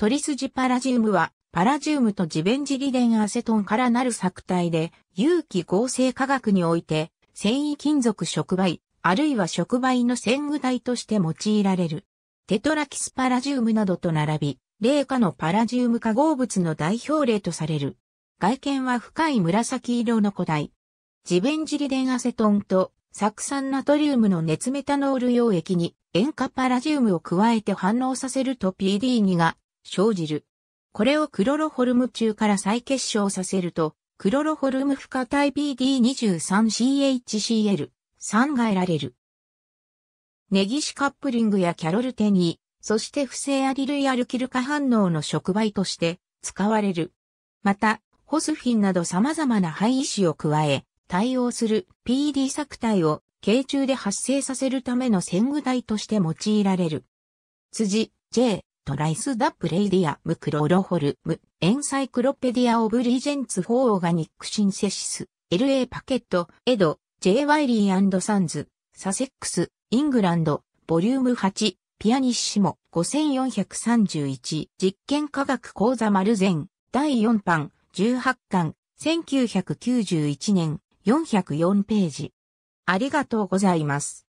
トリスジパラジウムは、パラジウムとジベンジリデンアセトンからなる作体で、有機合成化学において、繊維金属触媒、あるいは触媒の線具体として用いられる。テトラキスパラジウムなどと並び、霊下のパラジウム化合物の代表例とされる。外見は深い紫色の古代。ジベンジリデンアセトンと酢酸ナトリウムの熱メタノール溶液に塩化パラジウムを加えて反応させると PD2 が生じる。これをクロロホルム中から再結晶させると、クロロホルム不可体 BD23CHCl3 が得られる。ネギシカップリングやキャロルテニー、そして不正アリルイアルキル化反応の触媒として使われる。また、ホスフィンなど様々な廃子を加え、対応する PD 作体を形中で発生させるための線具体として用いられる。辻、J、トライスダプレイディアムクロロホルムエンサイクロペディアオブリジェンツフォーオーガニックシンセシス LA パケットエド J ワイリーサンズサセックスイングランドボリューム8ピアニッシモ5431実験科学講座丸ン第4版18巻1991年404ページありがとうございます。